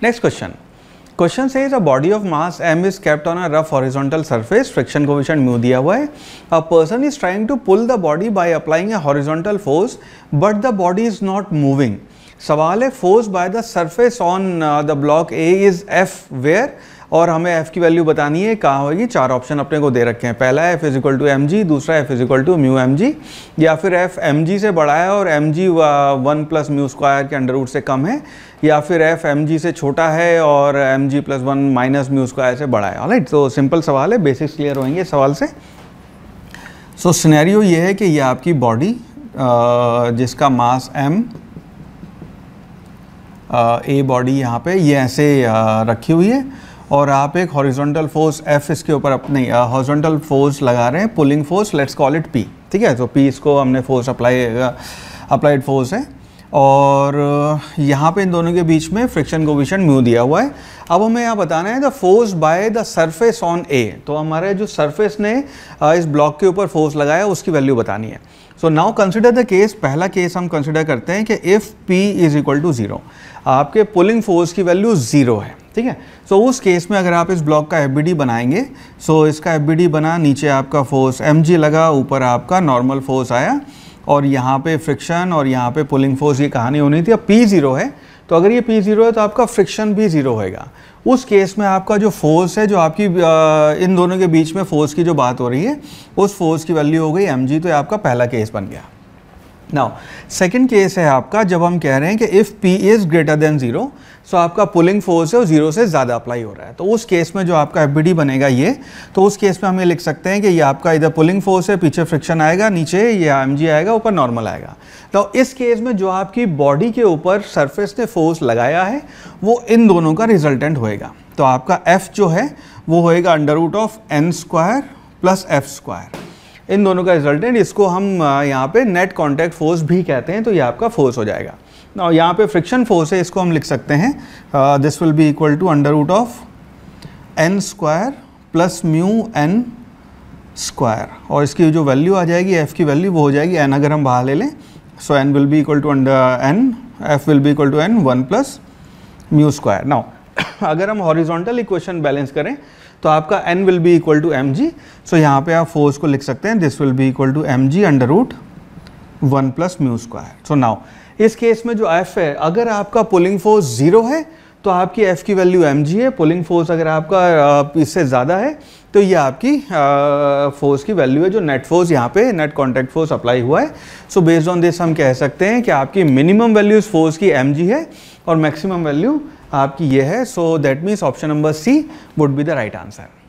Next question. Question says a body of mass M is kept on a rough horizontal surface, friction coefficient mu diya hua A person is trying to pull the body by applying a horizontal force, but the body is not moving. Sawal hai force by the surface on uh, the block A is F where? और हमें F की value बतानी है कहाँ होगी चार option अपने को दे रखे हैं पहला है F is equal to M G दूसरा F is equal to mu M G या फिर एफ एम जी से बड़ा है और M G one plus mu square के अंडर रूट से कम है या फिर एफ एम जी से छोटा है और M G plus one minus mu square से बड़ा है राइट तो सिंपल सवाल है बेसिक्स क्लियर होंगे इस सवाल से सो so, सिनेरियो ये है कि ये आपकी बॉडी uh, जिसका मास एम ए बॉडी यहाँ पे ये ऐसे uh, रखी हुई है और आप एक हॉरिजॉन्टल फोर्स एफ इसके ऊपर अपने हॉरिजॉन्टल फोर्स लगा रहे हैं pulling force let's call it P ठीक है तो पी इसको हमने फोर्स अप्लाई अप्लाइड फोर्स है और यहाँ पे इन दोनों के बीच में फ्रिक्शन कोविशन म्यू दिया हुआ है अब हमें यहाँ बताना है the force by the surface on A तो हमारे जो सरफेस ने इस ब्लॉक के ऊपर फोर्स लगाया उसकी वैल्यू बतानी है so now consider the case पहला केस हम कंसिडर करते हैं कि if P is equal to zero आपके पुलिंग फोर्स की वैल्यू ज़ीरो है ठीक है सो so, उस केस में अगर आप इस ब्लॉक का एफ बनाएंगे सो so इसका एफ बना नीचे आपका फोर्स एम लगा ऊपर आपका नॉर्मल फोर्स आया और यहाँ पे फ्रिक्शन और यहाँ पे पुलिंग फोर्स ये कहानी होनी थी अब पी ज़ीरो है तो अगर ये पी ज़ीरो है तो आपका फ्रिक्शन भी ज़ीरो होएगा उस केस में आपका जो फोर्स है जो आपकी इन दोनों के बीच में फोर्स की जो बात हो रही है उस फोर्स की वैल्यू हो गई एम जी तो आपका पहला केस बन गया नाउ सेकंड केस है आपका जब हम कह रहे हैं कि if P is greater than zero so आपका पुलिंग फोर्स है वो ज़ीरो से ज़्यादा अप्लाई हो रहा है तो उस केस में जो आपका एफ बनेगा ये तो उस केस में हम ये लिख सकते हैं कि ये आपका इधर पुलिंग फोर्स है पीछे फ्रिक्शन आएगा नीचे ये एम आएगा ऊपर नॉर्मल आएगा तो इस केस में जो आपकी बॉडी के ऊपर सरफेस ने फोर्स लगाया है वो इन दोनों का रिजल्टेंट होएगा तो आपका एफ़ जो है वो होएगा under root of N square plus F square इन दोनों का रिजल्टेंट इसको हम यहाँ पे नेट कॉन्टैक्ट फोर्स भी कहते हैं तो ये आपका फोर्स हो जाएगा ना यहाँ पे फ्रिक्शन फोर्स है इसको हम लिख सकते हैं this will be equal to under root of N square plus mu N square और इसकी जो वैल्यू आ जाएगी एफ़ की वैल्यू वो हो जाएगी एन अगर हम बाहर ले लें so N will be equal to under N F will be equal to N one plus mu square now अगर हम हॉरिजॉन्टल इक्वेशन बैलेंस करें तो आपका N will be equal to M G so यहाँ पे आप फोर्स को लिख सकते हैं this will be equal to M G under root one plus mu square so now इस केस में जो एफ है अगर आपका पुलिंग फोर्स जीरो है तो आपकी एफ की वैल्यू एम जी है पुलिंग फोर्स अगर आपका इससे ज़्यादा है तो ये आपकी फोर्स की वैल्यू है जो नेट फोर्स यहाँ पे नेट कॉन्टैक्ट फोर्स अप्लाई हुआ है सो बेस्ड ऑन दिस हम कह सकते हैं कि आपकी मिनिमम इस फोर्स की एम जी है और मैक्सिमम वैल्यू आपकी ये है so that means option number C would be the right answer